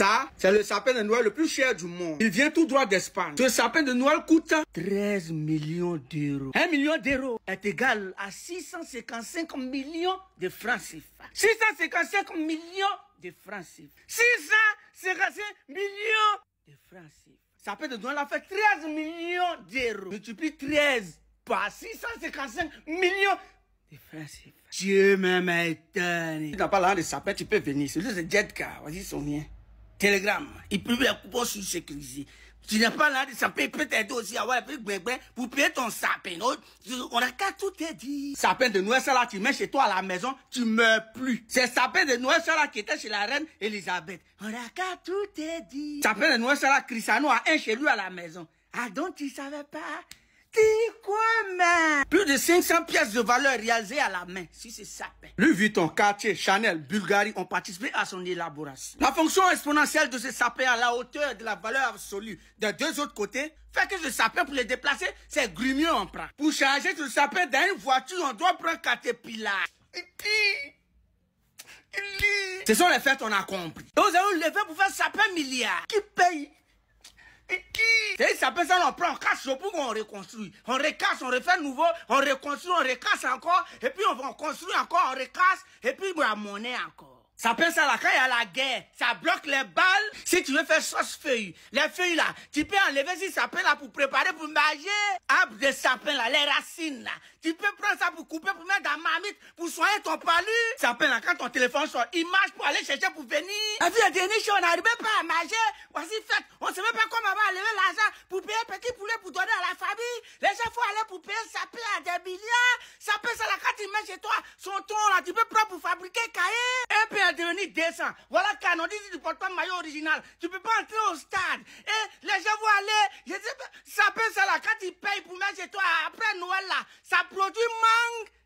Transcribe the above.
Ça, c'est le sapin de Noël le plus cher du monde. Il vient tout droit d'Espagne. Ce sapin de Noël coûte 13 millions d'euros. 1 million d'euros est égal à 655 millions de francs CFA. 655 millions de francs CFA. 655 millions de francs CFA. Sapin de Noël a fait 13 millions d'euros. Multiplie 13 par 655 millions Dieu m'a étonné. Tu n'as pas l'air de sapin, tu peux venir. C'est Jet Car. Vas-y, son Telegram. Il publie un coupon sur sécurisé. Tu n'es pas là, ça peut peut-être aussi avoir un peu pour payer ton sapin. On a qu'à tout te dire. Sapin de Noël, ça là, tu mets chez toi à la maison, tu meurs plus. C'est sapin de Noël, ça là, qui était chez la reine Elisabeth. On a qu'à tout te dire. Sapin de Noël, ça là, Cristiano a un chez lui à la maison. Ah donc tu savais pas? Dis quoi, mais? 500 pièces de valeur réalisées à la main, si c'est ça. Ben. Louis Vuitton, Cartier, Chanel, Bulgarie ont participé à son élaboration. La fonction exponentielle de ce sapin à la hauteur de la valeur absolue des deux autres côtés fait que ce sapin, pour les déplacer, c'est grumieux en prend. Pour charger ce sapin dans une voiture, on doit prendre Caterpillar. Ce sont les faits on a compris. nous avons lever pour faire sapin milliard. Qui paye et ça être ça, on prend, on casse on reconstruit. On recasse, on refait nouveau, on reconstruit, on recasse encore, et puis on va construire encore, on recasse, et puis on en monnaie encore. Ça peut ça là, quand il y a la guerre, ça bloque les balles. Si tu veux faire sauce feuille, les feuilles là, tu peux enlever ces sapins là pour préparer, pour manger. Arbre ah, de sapin là, les racines là. Tu peux prendre ça pour couper, pour mettre dans la marmite, pour soigner ton palu. sapins là, quand ton téléphone soit il marche pour aller chercher, pour venir. Et puis, la dernière on n'arrivait pas à manger. Voici fait on ne même pas comment on va enlever milliards, ça pèse ça la carte, il met chez toi son ton là, tu peux prendre pour fabriquer cahier. Un peu à devenir 200. Voilà canon, dit tu portes pas maillot original, tu peux pas entrer au stade. Et les gens vont aller, je dis, ça pèse ça la carte, il paye pour mettre chez toi. Après Noël là, ça produit manque.